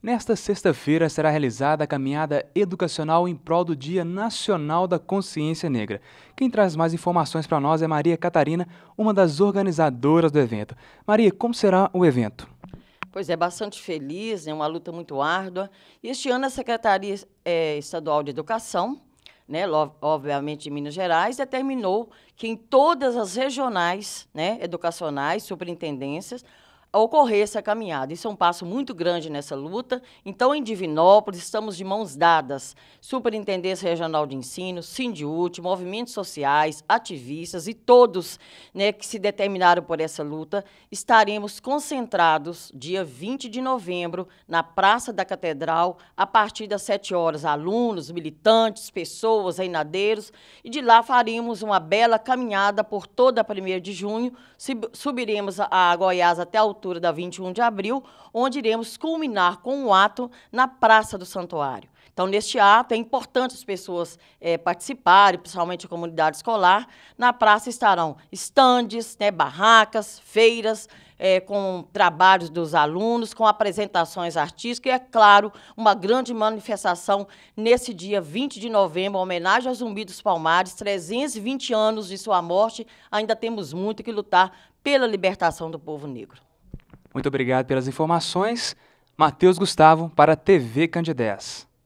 Nesta sexta-feira será realizada a caminhada educacional em prol do Dia Nacional da Consciência Negra. Quem traz mais informações para nós é Maria Catarina, uma das organizadoras do evento. Maria, como será o evento? Pois é, bastante feliz, é uma luta muito árdua. Este ano a Secretaria é, Estadual de Educação, né, obviamente em Minas Gerais, determinou que em todas as regionais né, educacionais, superintendências, ocorrer essa caminhada. Isso é um passo muito grande nessa luta. Então, em Divinópolis, estamos de mãos dadas. Superintendência Regional de Ensino, Sindiúte, movimentos sociais, ativistas e todos né, que se determinaram por essa luta, estaremos concentrados dia 20 de novembro na Praça da Catedral, a partir das 7 horas. Alunos, militantes, pessoas, reinadeiros. E de lá faremos uma bela caminhada por toda a 1 de junho. Subiremos a Goiás até o altura da 21 de abril, onde iremos culminar com um ato na Praça do Santuário. Então, neste ato, é importante as pessoas é, participarem, principalmente a comunidade escolar. Na praça estarão estandes, né, barracas, feiras, é, com trabalhos dos alunos, com apresentações artísticas e, é claro, uma grande manifestação nesse dia 20 de novembro, homenagem aos Zumbi dos Palmares, 320 anos de sua morte. Ainda temos muito que lutar pela libertação do povo negro. Muito obrigado pelas informações. Matheus Gustavo para a TV Candidez.